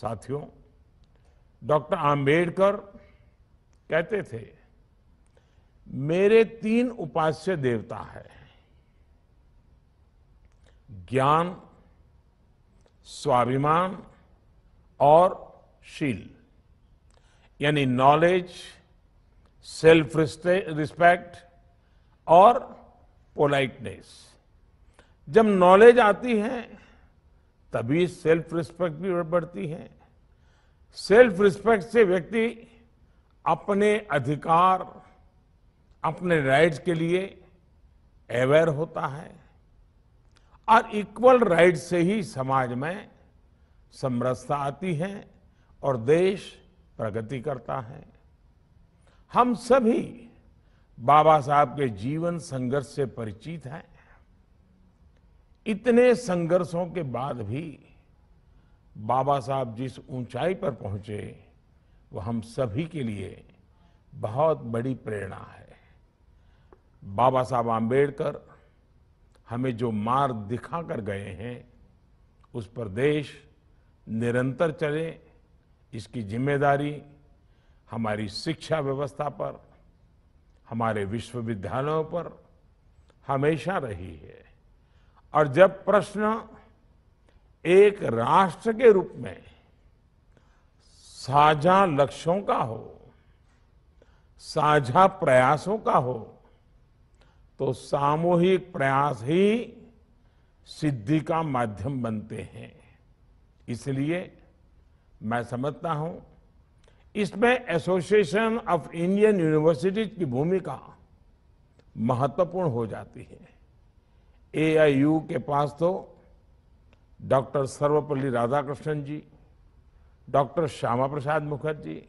साथियों डॉक्टर आंबेडकर कहते थे मेरे तीन उपास्य देवता है ज्ञान स्वाभिमान और शील यानी नॉलेज सेल्फ रिस्पेक्ट और पोलाइटनेस जब नॉलेज आती है तभी सेल्फ रिस्पेक्ट भी बढ़ती है सेल्फ रिस्पेक्ट से व्यक्ति अपने अधिकार अपने राइट्स के लिए अवेयर होता है और इक्वल राइट से ही समाज में समरसता आती है और देश प्रगति करता है हम सभी बाबा साहब के जीवन संघर्ष से परिचित हैं इतने संघर्षों के बाद भी बाबा साहब जिस ऊंचाई पर पहुंचे वो हम सभी के लिए बहुत बड़ी प्रेरणा है बाबा साहब आम्बेडकर हमें जो मार्ग दिखा कर गए हैं उस पर देश निरंतर चले इसकी जिम्मेदारी हमारी शिक्षा व्यवस्था पर हमारे विश्वविद्यालयों पर हमेशा रही है और जब प्रश्न एक राष्ट्र के रूप में साझा लक्ष्यों का हो साझा प्रयासों का हो तो सामूहिक प्रयास ही सिद्धि का माध्यम बनते हैं इसलिए मैं समझता हूं इसमें एसोसिएशन ऑफ इंडियन यूनिवर्सिटीज की भूमिका महत्वपूर्ण हो जाती है एआईयू के पास तो doctor Sarvepalli Radhakrishnan ji doctor Shyama Prasad Mukherjee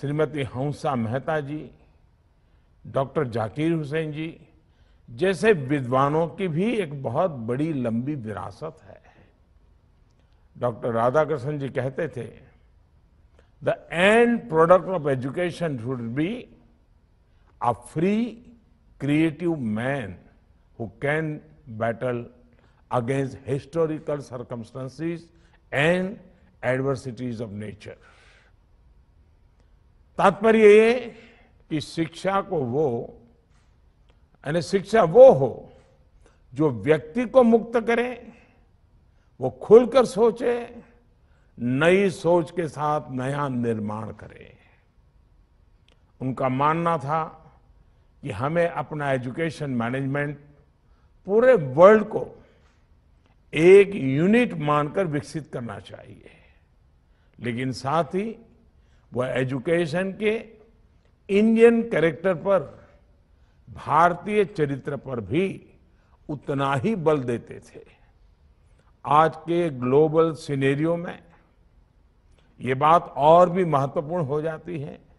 Shrimati Hansa Mehta ji doctor Zakir Hussain ji जैसे विद्वानों की भी एक बहुत बड़ी लंबी विरासत है डॉक्टर राधाकृष्णन जी कहते थे the end product of education should be a free creative man who can battle against historical circumstances and adversities of nature. तात्पर्य ये कि शिक्षा को वो यानी शिक्षा वो हो जो व्यक्ति को मुक्त करे वो खुलकर सोचे नई सोच के साथ नया निर्माण करे उनका मानना था कि हमें अपना एजुकेशन मैनेजमेंट पूरे वर्ल्ड को एक यूनिट मानकर विकसित करना चाहिए लेकिन साथ ही वह एजुकेशन के इंडियन कैरेक्टर पर भारतीय चरित्र पर भी उतना ही बल देते थे आज के ग्लोबल सिनेरियो में ये बात और भी महत्वपूर्ण हो जाती है